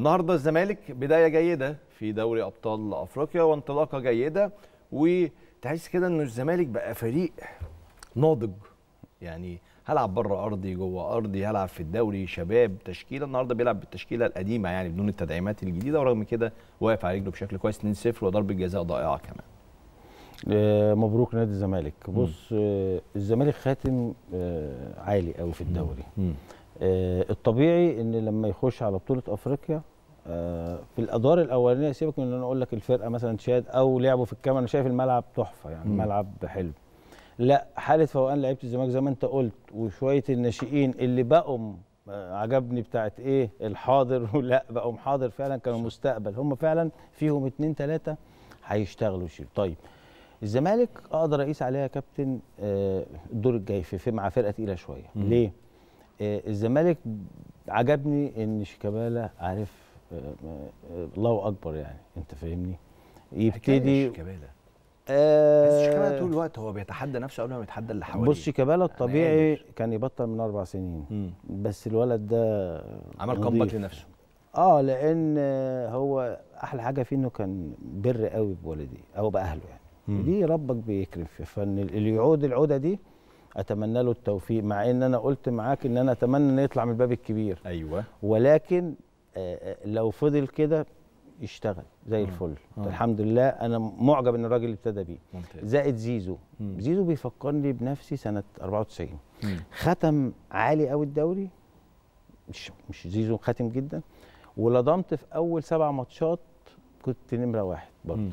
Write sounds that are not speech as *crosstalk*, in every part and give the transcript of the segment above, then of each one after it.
النهارده الزمالك بدايه جيده في دوري ابطال افريقيا وانطلاقه جيده وتحس كده انه الزمالك بقى فريق ناضج يعني هلعب بره ارضي جوه ارضي هلعب في الدوري شباب تشكيله النهارده بيلعب بالتشكيله القديمه يعني بدون التدعيمات الجديده ورغم كده واقف على رجله بشكل كويس 2-0 وضربه جزاء ضائعه كمان آه، مبروك نادي الزمالك بص آه، الزمالك خاتم آه، عالي قوي في الدوري مم. مم. آه، الطبيعي ان لما يخش على بطوله افريقيا آه، في الادوار الاولانيه سيبك من ان انا اقول لك الفرقه مثلا تشاد او لعبوا في الكاميرا انا شايف الملعب تحفه يعني ملعب حلو لا حاله فوقان لعيبه الزمالك زي ما انت قلت وشويه الناشئين اللي بقوا آه، عجبني بتاعت ايه الحاضر ولا *laughs* بقوا حاضر فعلا كانوا مستقبل هم فعلا فيهم اتنين تلاته هيشتغلوا شيء طيب الزمالك اقدر اقيس عليها يا كابتن الدور الجاي في مع فرقه تقيله شويه ليه؟ آه، الزمالك عجبني ان شيكابالا عارف آه، آه، الله اكبر يعني انت فاهمني يبتدي شيكابالا آه بس شيكابالا طول الوقت هو بيتحدى نفسه قبل ما يتحدى اللي حواليه بص شيكابالا الطبيعي كان يبطل من اربع سنين مم. بس الولد ده عمل كومباك لنفسه اه لان هو احلى حاجه فيه انه كان بر قوي بوالديه او باهله يعني مم. دي ربك بيكرم فيه فان اللي يعود العوده دي اتمنى له التوفيق مع ان انا قلت معاك ان انا اتمنى انه يطلع من الباب الكبير ايوه ولكن آه، آه، لو فضل كده يشتغل زي الفل مم. الحمد لله انا معجب ان الراجل ابتدى بيه زائد زيزو مم. زيزو بيفكرني بنفسي سنه 94 مم. ختم عالي قوي الدوري مش مش زيزو خاتم جدا ولضمت في اول سبع ماتشات كنت نمره واحد برضه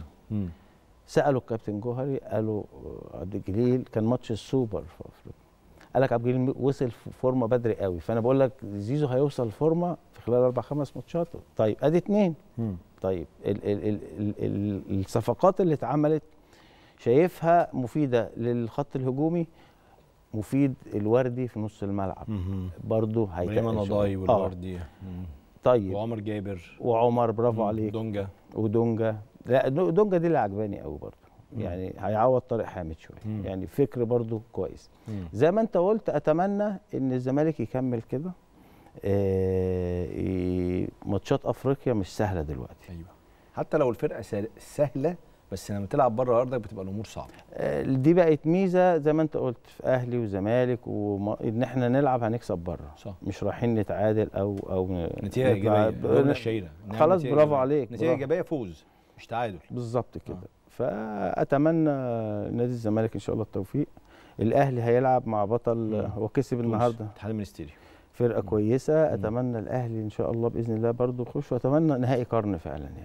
سالوا الكابتن جوهري قالوا آه، عبد الجليل كان ماتش السوبر في افريقيا قال لك عبد الجليل وصل في فورمه بدري قوي فانا بقول لك زيزو هيوصل فورمه في خلال اربع خمس ماتشات طيب ادي اثنين طيب ال ال ال ال ال الصفقات اللي اتعملت شايفها مفيده للخط الهجومي مفيد الوردي في نص الملعب برضه هيتقل ايمن ضاي آه. والوردي آه. طيب وعمر جابر وعمر برافو عليك ودونجا ودونجا لا دونجا دي اللي عجباني قوي برضه يعني هيعوض طارق حامد شويه يعني فكر برضه كويس مم. زي ما انت قلت اتمنى ان الزمالك يكمل كده آه ماتشات افريقيا مش سهله دلوقتي ايوه حتى لو الفرقه سهله بس لما تلعب بره ارضك بتبقى الامور صعبه آه، دي بقت ميزه زي ما انت قلت في اهلي وزمالك وان احنا نلعب هنكسب بره صح. مش رايحين نتعادل او او نتيجه ايجابيه خلاص برافو عليك نتيجه ايجابيه فوز مش تعادل بالظبط آه. كده آه. فاتمنى نادي الزمالك ان شاء الله التوفيق الاهلي هيلعب مع بطل هو كسب النهارده اتحاد المنستيري فرقه كويسه اتمنى الاهلي ان شاء الله باذن الله برضه يخش واتمنى نهائي قرن فعلا يعني